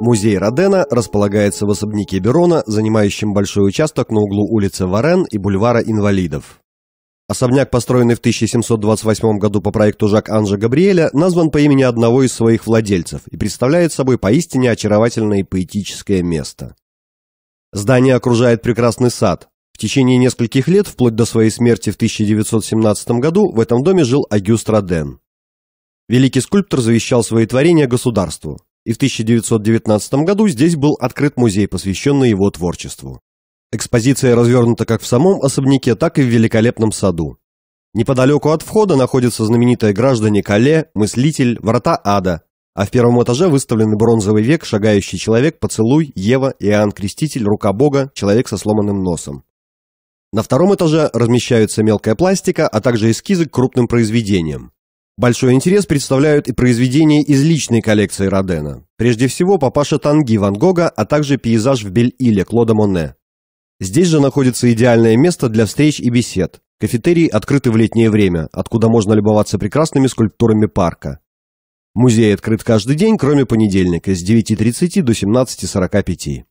Музей Родена располагается в особняке Берона, занимающем большой участок на углу улицы Варен и бульвара Инвалидов. Особняк, построенный в 1728 году по проекту Жак-Анжа Габриэля, назван по имени одного из своих владельцев и представляет собой поистине очаровательное и поэтическое место. Здание окружает прекрасный сад. В течение нескольких лет, вплоть до своей смерти в 1917 году, в этом доме жил Агюст Роден. Великий скульптор завещал свои творения государству и в 1919 году здесь был открыт музей, посвященный его творчеству. Экспозиция развернута как в самом особняке, так и в великолепном саду. Неподалеку от входа находятся знаменитые граждане Кале, Мыслитель, Врата Ада, а в первом этаже выставлены бронзовый век, шагающий человек, поцелуй, Ева, Иоанн Креститель, рука Бога, человек со сломанным носом. На втором этаже размещаются мелкая пластика, а также эскизы к крупным произведениям. Большой интерес представляют и произведения из личной коллекции Родена. Прежде всего, папаша Танги Ван Гога, а также пейзаж в Бель-Иле Клода Моне. Здесь же находится идеальное место для встреч и бесед. Кафетерии открыты в летнее время, откуда можно любоваться прекрасными скульптурами парка. Музей открыт каждый день, кроме понедельника, с 9.30 до 17.45.